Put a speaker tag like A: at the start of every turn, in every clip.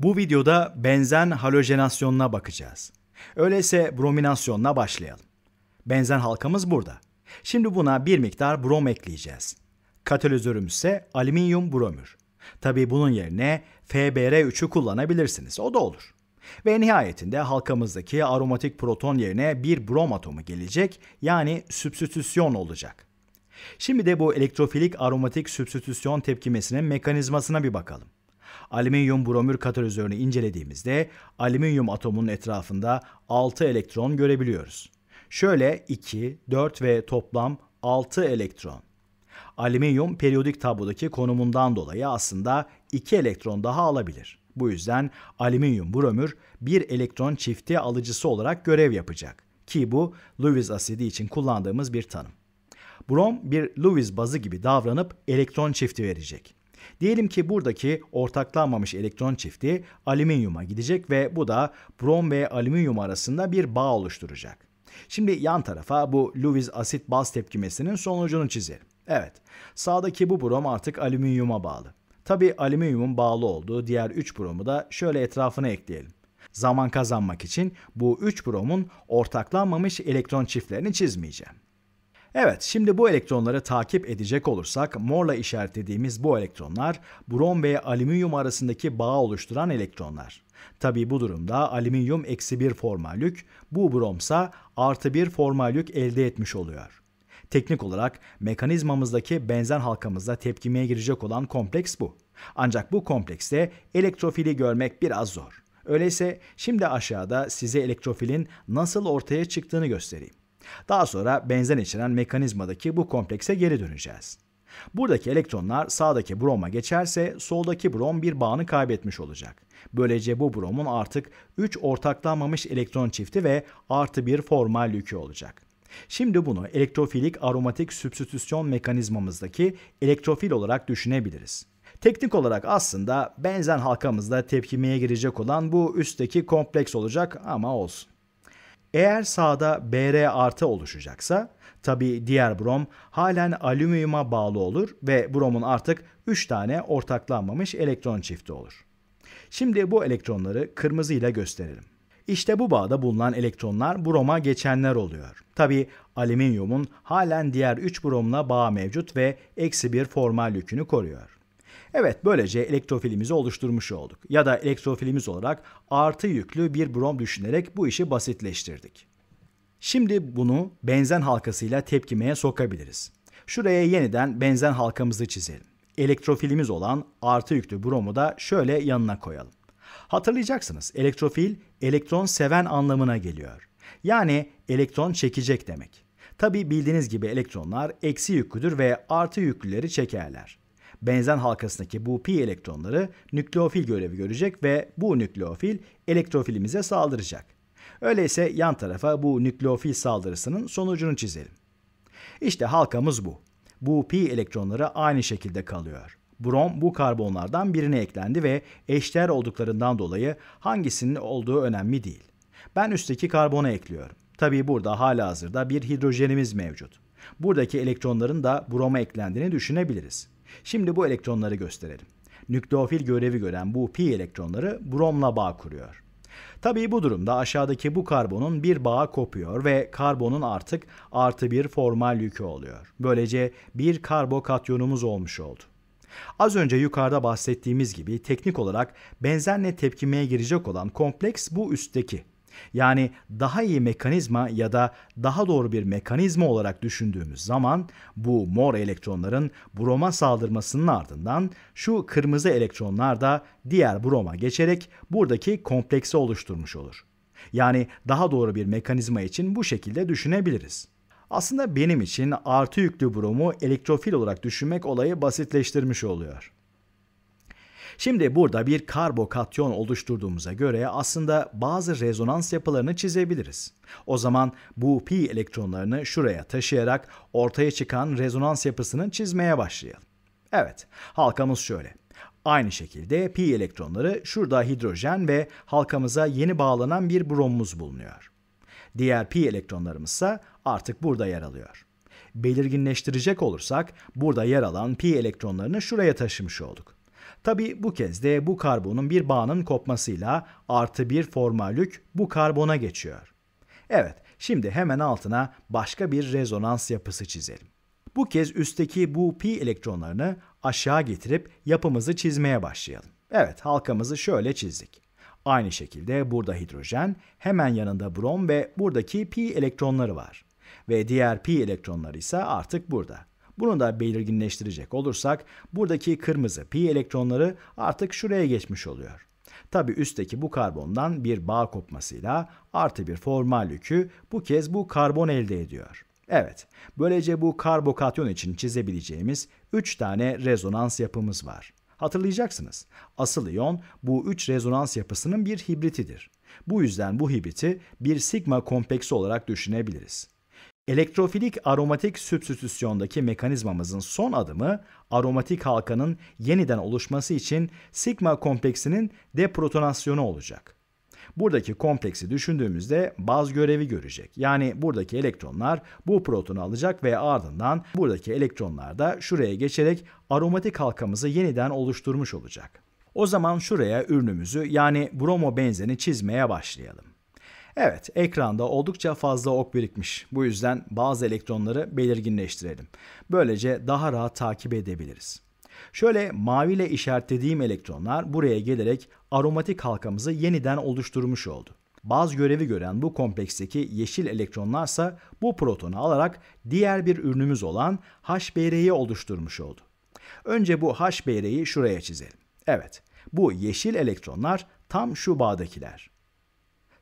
A: Bu videoda benzen halojenasyonuna bakacağız. Öyleyse brominasyonla başlayalım. Benzen halkamız burada. Şimdi buna bir miktar brom ekleyeceğiz. Katalizörümüz ise alüminyum bromür. Tabii bunun yerine FBr3'ü kullanabilirsiniz. O da olur. Ve nihayetinde halkamızdaki aromatik proton yerine bir brom atomu gelecek yani substitüsyon olacak. Şimdi de bu elektrofilik aromatik substitüsyon tepkimesinin mekanizmasına bir bakalım alüminyum bromür katalizörünü incelediğimizde alüminyum atomunun etrafında 6 elektron görebiliyoruz. Şöyle 2, 4 ve toplam 6 elektron. Alüminyum periyodik tablodaki konumundan dolayı aslında 2 elektron daha alabilir. Bu yüzden alüminyum bromür bir elektron çifti alıcısı olarak görev yapacak ki bu Lewis asidi için kullandığımız bir tanım. Brom bir Lewis bazı gibi davranıp elektron çifti verecek. Diyelim ki buradaki ortaklanmamış elektron çifti alüminyuma gidecek ve bu da brom ve alüminyum arasında bir bağ oluşturacak. Şimdi yan tarafa bu Lewis asit baz tepkimesinin sonucunu çizelim. Evet, sağdaki bu brom artık alüminyuma bağlı. Tabi alüminyumun bağlı olduğu diğer 3 bromu da şöyle etrafına ekleyelim. Zaman kazanmak için bu 3 bromun ortaklanmamış elektron çiftlerini çizmeyeceğim. Evet şimdi bu elektronları takip edecek olursak morla işaretlediğimiz bu elektronlar brom ve alüminyum arasındaki bağı oluşturan elektronlar. Tabi bu durumda alüminyum eksi 1 formallük, bu bromsa artı 1 formallük elde etmiş oluyor. Teknik olarak mekanizmamızdaki benzen halkamızda tepkimeye girecek olan kompleks bu. Ancak bu komplekste elektrofili görmek biraz zor. Öyleyse şimdi aşağıda size elektrofilin nasıl ortaya çıktığını göstereyim. Daha sonra benzen içeren mekanizmadaki bu komplekse geri döneceğiz. Buradaki elektronlar sağdaki broma geçerse soldaki brom bir bağını kaybetmiş olacak. Böylece bu bromun artık 3 ortaklanmamış elektron çifti ve artı bir formal yükü olacak. Şimdi bunu elektrofilik aromatik substitüsyon mekanizmamızdaki elektrofil olarak düşünebiliriz. Teknik olarak aslında benzen halkamızda tepkimeye girecek olan bu üstteki kompleks olacak ama olsun. Eğer sağda Br artı oluşacaksa tabi diğer brom halen alüminyuma bağlı olur ve bromun artık 3 tane ortaklanmamış elektron çifti olur. Şimdi bu elektronları kırmızı ile gösterelim. İşte bu bağda bulunan elektronlar broma geçenler oluyor. Tabi alüminyumun halen diğer 3 bromla bağ mevcut ve eksi bir formal yükünü koruyor. Evet böylece elektrofilimizi oluşturmuş olduk. Ya da elektrofilimiz olarak artı yüklü bir brom düşünerek bu işi basitleştirdik. Şimdi bunu benzen halkasıyla tepkimeye sokabiliriz. Şuraya yeniden benzen halkamızı çizelim. Elektrofilimiz olan artı yüklü bromu da şöyle yanına koyalım. Hatırlayacaksınız elektrofil elektron seven anlamına geliyor. Yani elektron çekecek demek. Tabi bildiğiniz gibi elektronlar eksi yüklüdür ve artı yüklüleri çekerler. Benzen halkasındaki bu pi elektronları nükleofil görevi görecek ve bu nükleofil elektrofilimize saldıracak. Öyleyse yan tarafa bu nükleofil saldırısının sonucunu çizelim. İşte halkamız bu. Bu pi elektronları aynı şekilde kalıyor. Brom bu karbonlardan birine eklendi ve eşler olduklarından dolayı hangisinin olduğu önemli değil. Ben üstteki karbona ekliyorum. Tabii burada hala hazırda bir hidrojenimiz mevcut. Buradaki elektronların da broma eklendiğini düşünebiliriz. Şimdi bu elektronları gösterelim. Nükleofil görevi gören bu pi elektronları bromla bağ kuruyor. Tabii bu durumda aşağıdaki bu karbonun bir bağı kopuyor ve karbonun artık artı bir formal yükü oluyor. Böylece bir karbokatyonumuz olmuş oldu. Az önce yukarıda bahsettiğimiz gibi teknik olarak benzenle tepkimeye girecek olan kompleks bu üstteki yani daha iyi mekanizma ya da daha doğru bir mekanizma olarak düşündüğümüz zaman bu mor elektronların broma saldırmasının ardından şu kırmızı elektronlar da diğer broma geçerek buradaki kompleksi oluşturmuş olur. Yani daha doğru bir mekanizma için bu şekilde düşünebiliriz. Aslında benim için artı yüklü bromu elektrofil olarak düşünmek olayı basitleştirmiş oluyor. Şimdi burada bir karbokatyon oluşturduğumuza göre aslında bazı rezonans yapılarını çizebiliriz. O zaman bu pi elektronlarını şuraya taşıyarak ortaya çıkan rezonans yapısını çizmeye başlayalım. Evet, halkamız şöyle. Aynı şekilde pi elektronları şurada hidrojen ve halkamıza yeni bağlanan bir bromumuz bulunuyor. Diğer pi elektronlarımız ise artık burada yer alıyor. Belirginleştirecek olursak burada yer alan pi elektronlarını şuraya taşımış olduk. Tabi bu kez de bu karbonun bir bağının kopmasıyla artı bir formal yük bu karbona geçiyor. Evet şimdi hemen altına başka bir rezonans yapısı çizelim. Bu kez üstteki bu pi elektronlarını aşağı getirip yapımızı çizmeye başlayalım. Evet halkamızı şöyle çizdik. Aynı şekilde burada hidrojen, hemen yanında brom ve buradaki pi elektronları var. Ve diğer pi elektronları ise artık burada. Bunu da belirginleştirecek olursak buradaki kırmızı pi elektronları artık şuraya geçmiş oluyor. Tabi üstteki bu karbondan bir bağ kopmasıyla artı bir formal yükü bu kez bu karbon elde ediyor. Evet, böylece bu karbokatyon için çizebileceğimiz 3 tane rezonans yapımız var. Hatırlayacaksınız, asıl iyon bu 3 rezonans yapısının bir hibritidir. Bu yüzden bu hibriti bir sigma kompleksi olarak düşünebiliriz. Elektrofilik aromatik sübstitüsyondaki mekanizmamızın son adımı aromatik halkanın yeniden oluşması için sigma kompleksinin deprotonasyonu olacak. Buradaki kompleksi düşündüğümüzde baz görevi görecek. Yani buradaki elektronlar bu protonu alacak ve ardından buradaki elektronlar da şuraya geçerek aromatik halkamızı yeniden oluşturmuş olacak. O zaman şuraya ürünümüzü yani bromo benzeni çizmeye başlayalım. Evet, ekranda oldukça fazla ok birikmiş. Bu yüzden bazı elektronları belirginleştirelim. Böylece daha rahat takip edebiliriz. Şöyle maviyle işaretlediğim elektronlar buraya gelerek aromatik halkamızı yeniden oluşturmuş oldu. Baz görevi gören bu kompleksteki yeşil elektronlarsa bu protonu alarak diğer bir ürünümüz olan HBr'yi oluşturmuş oldu. Önce bu HBr'yi şuraya çizelim. Evet, bu yeşil elektronlar tam şu bağdakiler.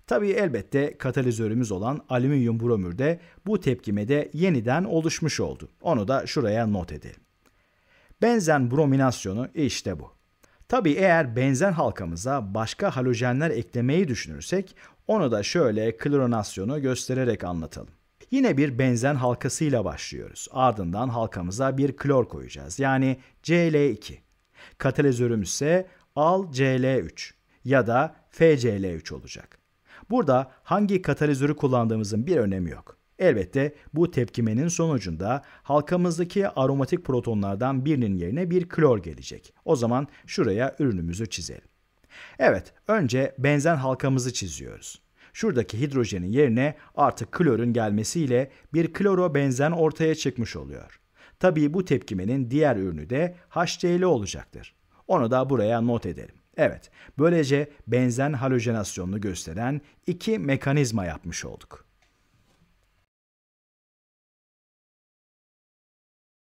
A: Tabii elbette katalizörümüz olan alüminyum bromür de bu tepkime de yeniden oluşmuş oldu. Onu da şuraya not edelim. Benzen brominasyonu işte bu. Tabii eğer benzen halkamıza başka halojenler eklemeyi düşünürsek onu da şöyle klorinasyonu göstererek anlatalım. Yine bir benzen halkasıyla başlıyoruz. Ardından halkamıza bir klor koyacağız. Yani Cl2. Katalizörümüz ise alCl3 ya da FCl3 olacak. Burada hangi katalizörü kullandığımızın bir önemi yok. Elbette bu tepkimenin sonucunda halkamızdaki aromatik protonlardan birinin yerine bir klor gelecek. O zaman şuraya ürünümüzü çizelim. Evet, önce benzen halkamızı çiziyoruz. Şuradaki hidrojenin yerine artık klorun gelmesiyle bir benzen ortaya çıkmış oluyor. Tabii bu tepkimenin diğer ürünü de HCl olacaktır. Onu da buraya not edelim. Evet, böylece benzen halojenasyonunu gösteren iki mekanizma yapmış olduk.